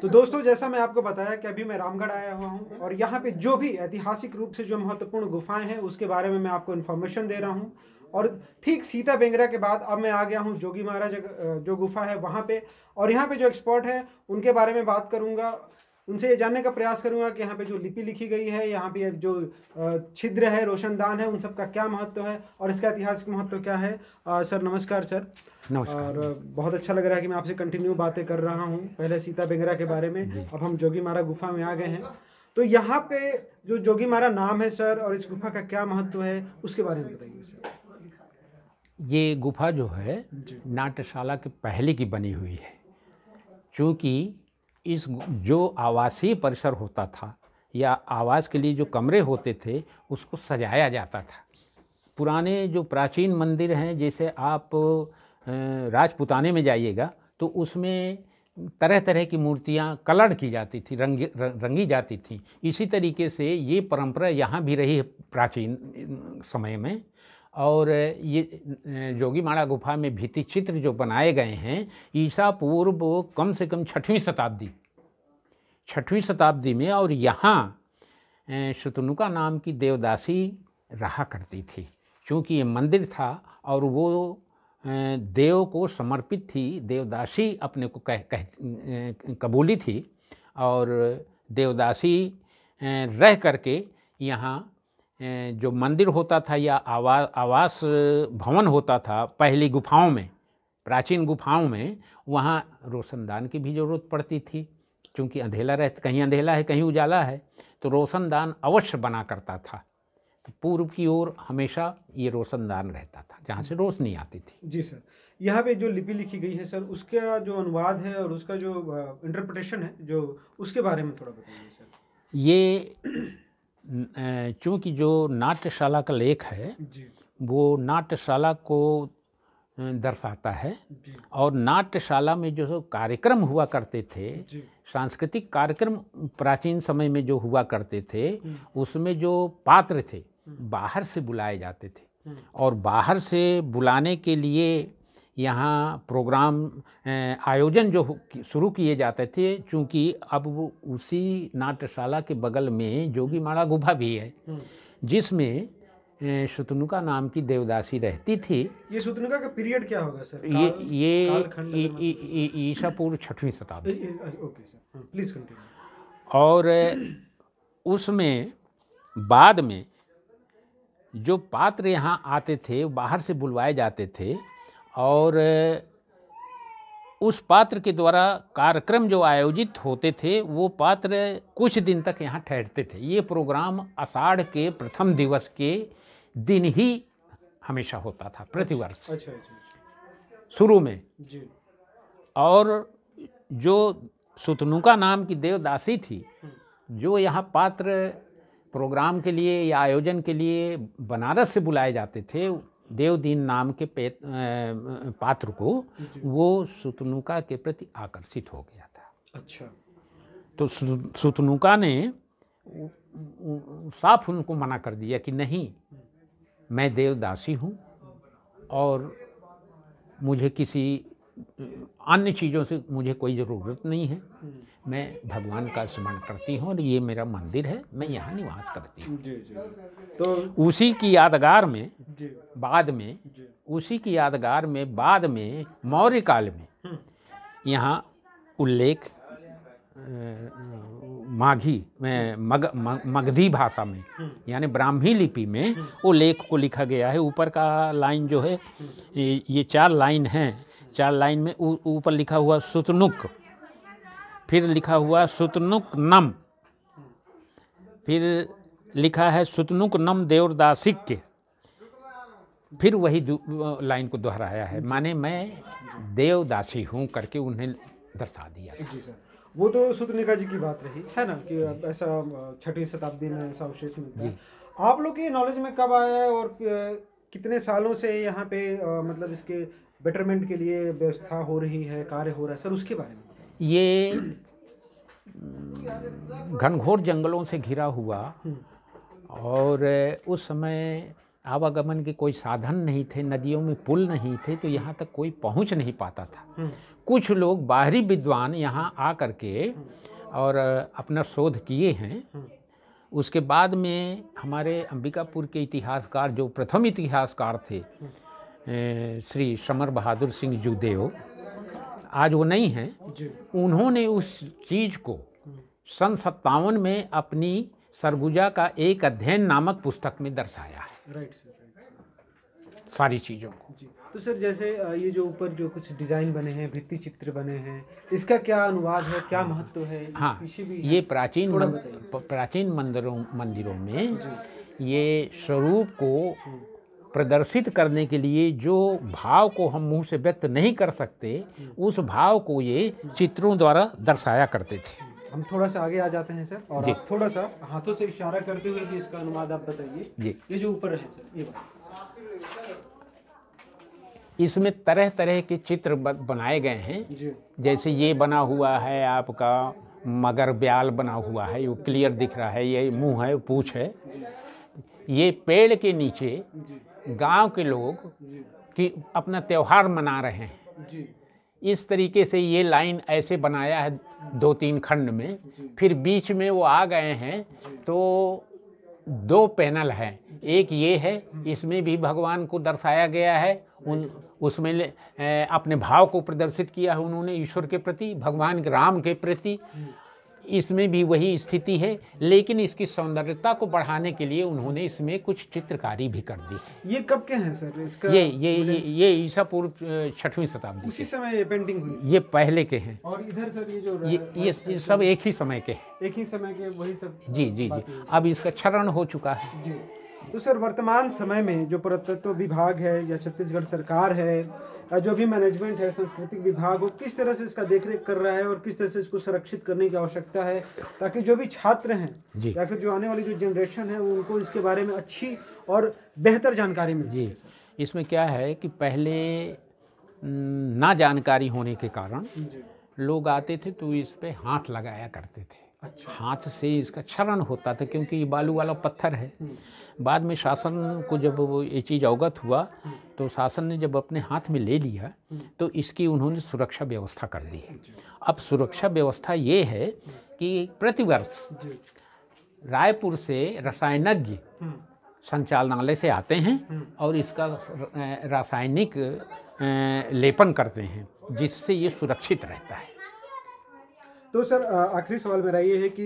तो दोस्तों जैसा मैं आपको बताया कि अभी मैं रामगढ़ आया हुआ हूँ और यहाँ पे जो भी ऐतिहासिक रूप से जो महत्वपूर्ण गुफाएं हैं उसके बारे में मैं आपको इन्फॉर्मेशन दे रहा हूँ और ठीक सीता बेंगरा के बाद अब मैं आ गया हूँ जोगी महाराज जो गुफा है वहाँ पे और यहाँ पे जो एक्सपर्ट है उनके बारे में बात करूँगा उनसे ये जानने का प्रयास करूंगा कि यहाँ पे जो लिपि लिखी गई है यहाँ पे जो छिद्र है रोशनदान है उन सब का क्या महत्व है और इसका ऐतिहासिक महत्व क्या है आ, सर नमस्कार सर नमस्कार और बहुत अच्छा लग रहा है कि मैं आपसे कंटिन्यू बातें कर रहा हूँ पहले सीता बेंगरा के बारे में अब हम जोगी मारा गुफा में आ गए हैं तो यहाँ पे जो जोगी मारा नाम है सर और इस गुफा का क्या महत्व है उसके बारे में बताइए सर ये गुफा जो है नाट्यशाला के पहले की बनी हुई है चूँकि इस जो आवासीय परिसर होता था या आवास के लिए जो कमरे होते थे उसको सजाया जाता था पुराने जो प्राचीन मंदिर हैं जैसे आप राजपुताने में जाइएगा तो उसमें तरह तरह की मूर्तियाँ कलर की जाती थी रंग रंगी जाती थी इसी तरीके से ये परंपरा यहाँ भी रही है प्राचीन समय में और ये जोगी माड़ा गुफा में भित्ति चित्र जो बनाए गए हैं ईसा पूर्व कम से कम छठवीं शताब्दी छठवीं शताब्दी में और यहाँ शतनुका नाम की देवदासी रहा करती थी क्योंकि ये मंदिर था और वो देव को समर्पित थी देवदासी अपने को कह, कह कबूली थी और देवदासी रह करके यहाँ जो मंदिर होता था या आवा आवास भवन होता था पहली गुफाओं में प्राचीन गुफाओं में वहाँ रोशनदान की भी ज़रूरत पड़ती थी क्योंकि अंधेला रह कहीं अंधेला है कहीं उजाला है तो रोशनदान अवश्य बना करता था तो पूर्व की ओर हमेशा ये रोशनदान रहता था जहाँ से रोशनी आती थी जी सर यहाँ पे जो लिपि लिखी गई है सर उसका जो अनुवाद है और उसका जो इंटरप्रटेशन है जो उसके बारे में थोड़ा बताइए सर ये चूँकि जो नाट्यशाला का लेख है वो नाट्यशाला को दर्शाता है और नाट्यशाला में जो कार्यक्रम हुआ करते थे सांस्कृतिक कार्यक्रम प्राचीन समय में जो हुआ करते थे हम्म। उसमें जो पात्र थे हम्म। बाहर से बुलाए जाते थे हम्म। और बाहर से बुलाने के लिए यहाँ प्रोग्राम आयोजन जो शुरू किए जाते थे चूँकि अब वो उसी नाट्यशाला के बगल में जोगी माड़ा गुफा भी है हम्म। जिसमें शतनुका नाम की देवदासी रहती थी ये शतनुका का पीरियड क्या होगा सर ये ये ईसा पूर्व छठवीं शताब्दी ओके सर प्लीज़ हाँ, कंटिन्यू और उसमें बाद में जो पात्र यहाँ आते थे बाहर से बुलवाए जाते थे और उस पात्र के द्वारा कार्यक्रम जो आयोजित होते थे वो पात्र कुछ दिन तक यहाँ ठहरते थे ये प्रोग्राम आषाढ़ के प्रथम दिवस के दिन ही हमेशा होता था प्रतिवर्ष अच्छा, अच्छा, अच्छा। शुरू में और जो सुतनुका नाम की देवदासी थी हम्म। जो यहाँ पात्र प्रोग्राम के लिए या आयोजन के लिए बनारस से बुलाए जाते थे देवदीन नाम के पात्र को वो सुतनुका के प्रति आकर्षित हो गया था अच्छा तो सुतनुका ने साफ उनको मना कर दिया कि नहीं मैं देवदासी हूँ और मुझे किसी अन्य चीज़ों से मुझे कोई ज़रूरत नहीं है मैं भगवान का स्मरण करती हूँ और ये मेरा मंदिर है मैं यहाँ निवास करती हूँ तो उसी की यादगार में बाद में उसी की यादगार में बाद में मौर्य काल में हम्म। यहाँ उल्लेख माघी में मग मगधी भाषा में हम्म। यानी ब्राह्मी लिपि में वो हम्म। लेख को लिखा गया है ऊपर का लाइन जो है ये चार लाइन हैं चार लाइन में ऊपर लिखा हुआ सुतनुक फिर लिखा हुआ सुतनुक नम फिर लिखा है सुतनुक नम देवरदासिक के फिर वही लाइन को दोहराया है माने मैं देवदासी हूँ करके उन्हें दर्शा दिया जी सर वो तो सुतनिका जी की बात रही है ना कि ऐसा छठी शताब्दी में ऐसा अवशेष मिलता है आप लोग की नॉलेज में कब आया है और कितने सालों से यहाँ पे मतलब इसके बेटरमेंट के लिए व्यवस्था हो रही है कार्य हो रहा है सर उसके बारे में ये घनघोर जंगलों से घिरा हुआ हम्म। और उस समय आवागमन के कोई साधन नहीं थे नदियों में पुल नहीं थे तो यहाँ तक कोई पहुँच नहीं पाता था हम्म। कुछ लोग बाहरी विद्वान यहाँ आ करके और अपना शोध किए हैं हम्म। उसके बाद में हमारे अंबिकापुर के इतिहासकार जो प्रथम इतिहासकार थे श्री समर बहादुर सिंह जुदेव आज वो नहीं हैं उन्होंने उस चीज़ को सन सत्तावन में अपनी सरगुजा का एक अध्ययन नामक पुस्तक में दर्शाया है राइट सारी चीज़ों को तो सर जैसे ये जो ऊपर जो कुछ डिज़ाइन बने हैं भित्ति चित्र बने हैं इसका क्या अनुवाद है क्या महत्व है हाँ भी है। ये प्राचीन प्राचीन मंदिरों मंदिरों में ये स्वरूप को हम्म। प्रदर्शित करने के लिए जो भाव को हम मुंह से व्यक्त नहीं कर सकते उस भाव को ये चित्रों द्वारा दर्शाया करते थे हम थोड़ा सा आगे आ जाते हैं सर और थोड़ा सा हाथों से इशारा करते हुए कि इसका अनुवाद आप बताइए ये जो ऊपर है सर ये इसमें तरह तरह के चित्र बनाए गए हैं जैसे ये बना हुआ है आपका मगर ब्याल बना हुआ है वो क्लियर दिख रहा है ये मुंह है पूछ है ये पेड़ के नीचे गांव के लोग कि अपना त्यौहार मना रहे हैं इस तरीके से ये लाइन ऐसे बनाया है दो तीन खंड में फिर बीच में वो आ गए हैं तो दो पैनल हैं एक ये है इसमें भी भगवान को दर्शाया गया है उन उसमें अपने भाव को प्रदर्शित किया है उन्होंने ईश्वर के प्रति भगवान राम के प्रति इसमें भी वही स्थिति है लेकिन इसकी सौंदर्यता को बढ़ाने के लिए उन्होंने इसमें कुछ चित्रकारी भी कर दी ये कब के हैं सर इसका ये ये ये, ईसा पूर्व छठवीं शताब्दी उसी समय ये पेंटिंग हुई ये पहले के हैं और इधर सर ये जो ये, ये सब एक ही समय के हैं एक ही समय के वही सब जी जी जी अब इसका क्षरण हो चुका है तो सर वर्तमान समय में जो पुरातत्व विभाग है या छत्तीसगढ़ सरकार है जो भी मैनेजमेंट है सांस्कृतिक विभाग वो किस तरह से इसका देख कर रहा है और किस तरह से इसको संरक्षित करने की आवश्यकता है ताकि जो भी छात्र हैं या फिर जो आने वाली जो जनरेशन है उनको इसके बारे में अच्छी और बेहतर जानकारी मिले जी इसमें क्या है कि पहले ना जानकारी होने के कारण लोग आते थे तो इस पर हाथ लगाया करते थे अच्छा। हाथ से इसका क्षरण होता था क्योंकि ये बालू वाला पत्थर है हम्म। बाद में शासन को जब वो ये चीज़ अवगत हुआ हम्म। तो शासन ने जब अपने हाथ में ले लिया हम्म। तो इसकी उन्होंने सुरक्षा व्यवस्था कर दी है अच्छा। अब सुरक्षा व्यवस्था ये है कि प्रतिवर्ष रायपुर से रसायनज्ञ संचालनालय से आते हैं और इसका रासायनिक लेपन करते हैं जिससे ये सुरक्षित रहता है तो सर आखिरी सवाल मेरा ये है कि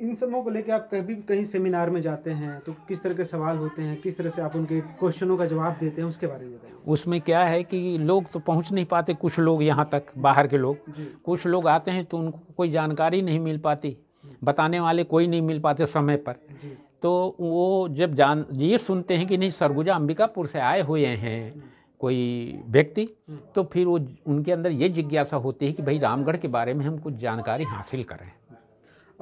इन सबों को लेकर आप कभी कहीं सेमिनार में जाते हैं तो किस तरह के सवाल होते हैं किस तरह से आप उनके क्वेश्चनों का जवाब देते हैं उसके बारे में बताएं उसमें क्या है कि लोग तो पहुंच नहीं पाते कुछ लोग यहाँ तक बाहर के लोग कुछ लोग आते हैं तो उनको कोई जानकारी नहीं मिल पाती बताने वाले कोई नहीं मिल पाते समय पर तो वो जब जान ये सुनते हैं कि नहीं सरगुजा अंबिकापुर से आए हुए हैं कोई व्यक्ति हम्म। तो फिर वो उनके अंदर ये जिज्ञासा होती है कि भाई रामगढ़ के बारे में हम कुछ जानकारी हासिल करें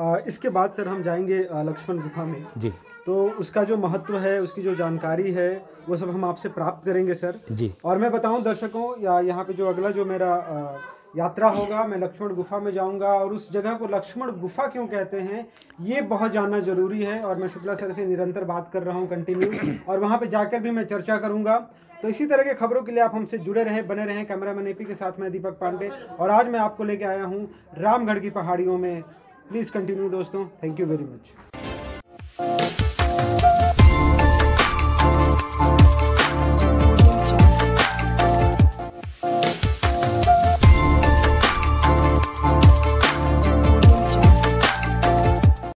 आ, इसके बाद सर हम जाएंगे लक्ष्मण गुफा में जी तो उसका जो महत्व है उसकी जो जानकारी है वो सब हम आपसे प्राप्त करेंगे सर जी और मैं बताऊं दर्शकों या यहाँ पे जो अगला जो मेरा आ, यात्रा होगा मैं लक्ष्मण गुफा में जाऊंगा और उस जगह को लक्ष्मण गुफा क्यों कहते हैं ये बहुत जानना जरूरी है और मैं शुक्ला सर से निरंतर बात कर रहा हूँ कंटिन्यू और वहाँ पे जाकर भी मैं चर्चा करूँगा तो इसी तरह के खबरों के लिए आप हमसे जुड़े रहें बने रहें कैमरा मैन एपी के साथ मैं दीपक पांडे और आज मैं आपको लेके आया हूँ रामगढ़ की पहाड़ियों में प्लीज़ कंटिन्यू दोस्तों थैंक यू वेरी मच